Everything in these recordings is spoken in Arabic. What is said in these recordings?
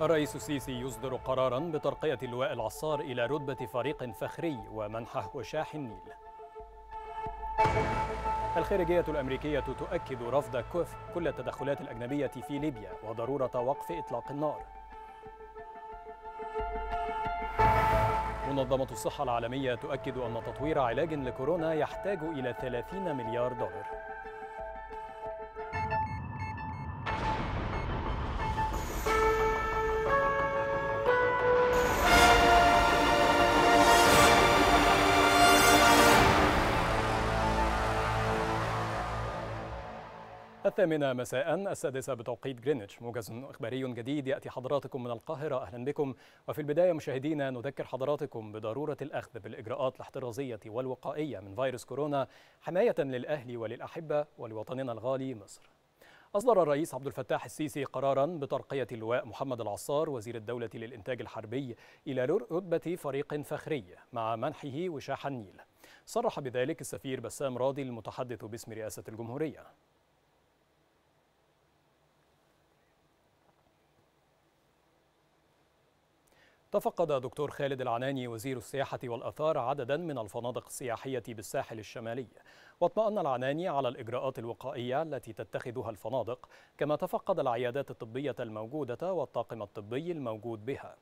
الرئيس السيسي يصدر قرارا بترقية اللواء العصار إلى رتبة فريق فخري ومنحه وشاح النيل الخارجية الأمريكية تؤكد رفض كوف كل التدخلات الأجنبية في ليبيا وضرورة وقف إطلاق النار منظمة الصحة العالمية تؤكد أن تطوير علاج لكورونا يحتاج إلى 30 مليار دولار الثامنة مساء السادسة بتوقيت جرينتش موجز إخباري جديد يأتي حضراتكم من القاهرة أهلا بكم وفي البداية مشاهدينا نذكر حضراتكم بضرورة الأخذ بالإجراءات الاحترازية والوقائية من فيروس كورونا حماية للأهل وللأحبة ولوطننا الغالي مصر أصدر الرئيس عبد الفتاح السيسي قرارا بترقية اللواء محمد العصار وزير الدولة للإنتاج الحربي إلى رتبة فريق فخري مع منحه وشاح النيل صرح بذلك السفير بسام راضي المتحدث باسم رئاسة الجمهورية تفقد دكتور خالد العناني وزير السياحة والأثار عددا من الفنادق السياحية بالساحل الشمالي واطمأن العناني على الإجراءات الوقائية التي تتخذها الفنادق كما تفقد العيادات الطبية الموجودة والطاقم الطبي الموجود بها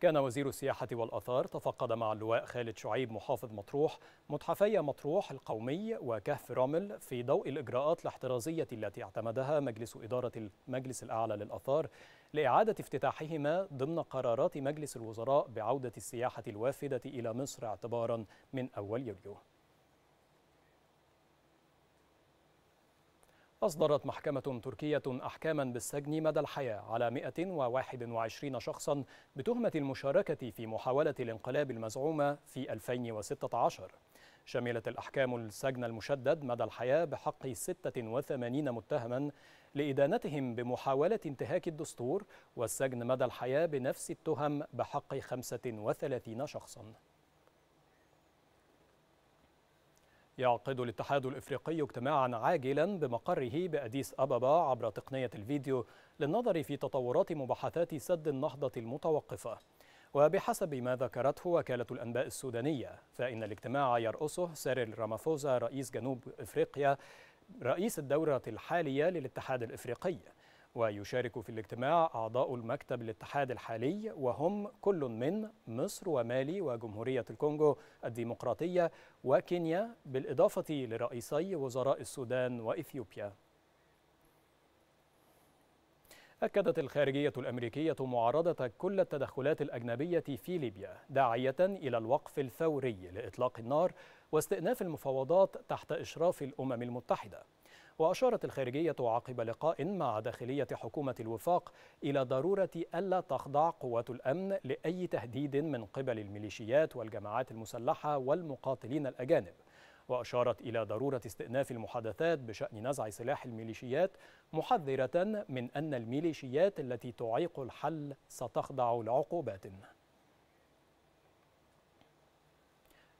كان وزير السياحة والأثار تفقد مع اللواء خالد شعيب محافظ مطروح متحفي مطروح القومي وكهف رامل في ضوء الإجراءات الاحترازية التي اعتمدها مجلس إدارة المجلس الأعلى للأثار لإعادة افتتاحهما ضمن قرارات مجلس الوزراء بعودة السياحة الوافدة إلى مصر اعتبارا من أول يوليو أصدرت محكمة تركية أحكاما بالسجن مدى الحياة على 121 شخصا بتهمة المشاركة في محاولة الانقلاب المزعومة في 2016 شملت الأحكام السجن المشدد مدى الحياة بحق 86 متهما لإدانتهم بمحاولة انتهاك الدستور والسجن مدى الحياة بنفس التهم بحق 35 شخصاً يعقد الاتحاد الافريقي اجتماعا عاجلا بمقره باديس ابابا عبر تقنيه الفيديو للنظر في تطورات مباحثات سد النهضه المتوقفه وبحسب ما ذكرته وكالة الأنباء السودانية فإن الاجتماع يرأسه سيريل رامافوزا رئيس جنوب إفريقيا رئيس الدورة الحالية للاتحاد الإفريقي ويشارك في الاجتماع أعضاء المكتب الاتحاد الحالي وهم كل من مصر ومالي وجمهورية الكونغو الديمقراطية وكينيا بالإضافة لرئيسي وزراء السودان وإثيوبيا أكدت الخارجية الأمريكية معارضة كل التدخلات الأجنبية في ليبيا داعية إلى الوقف الفوري لإطلاق النار واستئناف المفاوضات تحت إشراف الأمم المتحدة وأشارت الخارجية عقب لقاء مع داخلية حكومة الوفاق إلى ضرورة ألا تخضع قوات الأمن لأي تهديد من قبل الميليشيات والجماعات المسلحة والمقاتلين الأجانب وأشارت إلى ضرورة استئناف المحادثات بشأن نزع سلاح الميليشيات محذرة من أن الميليشيات التي تعيق الحل ستخضع لعقوبات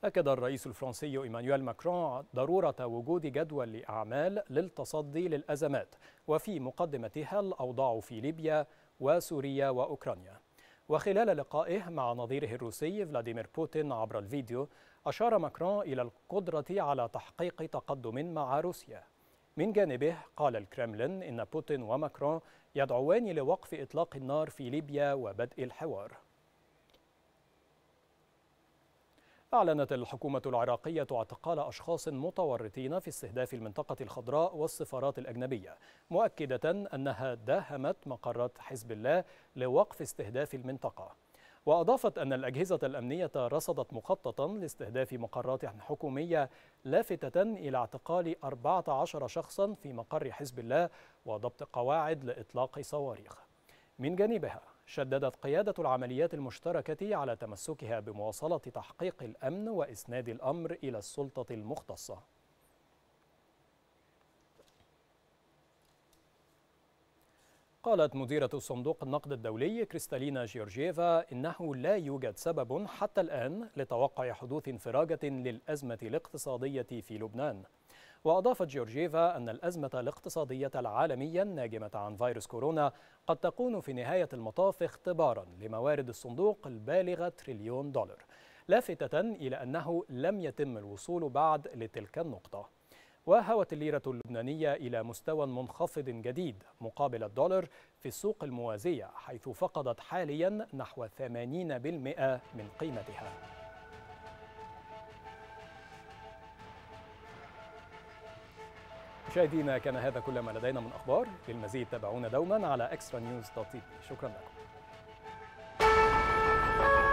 أكد الرئيس الفرنسي إيمانويل ماكرون ضرورة وجود جدول لأعمال للتصدي للأزمات وفي مقدمتها الأوضاع في ليبيا وسوريا وأوكرانيا وخلال لقائه مع نظيره الروسي فلاديمير بوتين عبر الفيديو أشار ماكرون إلى القدرة على تحقيق تقدم مع روسيا من جانبه قال الكرملين إن بوتين وماكرون يدعوان لوقف إطلاق النار في ليبيا وبدء الحوار أعلنت الحكومة العراقية اعتقال أشخاص متورطين في استهداف المنطقة الخضراء والسفارات الأجنبية مؤكدة أنها داهمت مقرات حزب الله لوقف استهداف المنطقة وأضافت أن الأجهزة الأمنية رصدت مخططا لاستهداف مقرات حكومية لافتة إلى اعتقال 14 شخصا في مقر حزب الله وضبط قواعد لإطلاق صواريخ من جانبها شددت قيادة العمليات المشتركة على تمسكها بمواصلة تحقيق الأمن وإسناد الأمر إلى السلطة المختصة قالت مديرة صندوق النقد الدولي كريستالينا جيورجيفا إنه لا يوجد سبب حتى الآن لتوقع حدوث انفراجة للأزمة الاقتصادية في لبنان وأضافت جيورجيفا أن الأزمة الاقتصادية العالمية الناجمة عن فيروس كورونا قد تكون في نهاية المطاف اختبارا لموارد الصندوق البالغة تريليون دولار لافتة إلى أنه لم يتم الوصول بعد لتلك النقطة وهوت الليرة اللبنانية إلى مستوى منخفض جديد مقابل الدولار في السوق الموازية حيث فقدت حاليا نحو 80% من قيمتها مشاهدينا كان هذا كل ما لدينا من أخبار للمزيد تابعونا دوما على extranews.tv شكرا لكم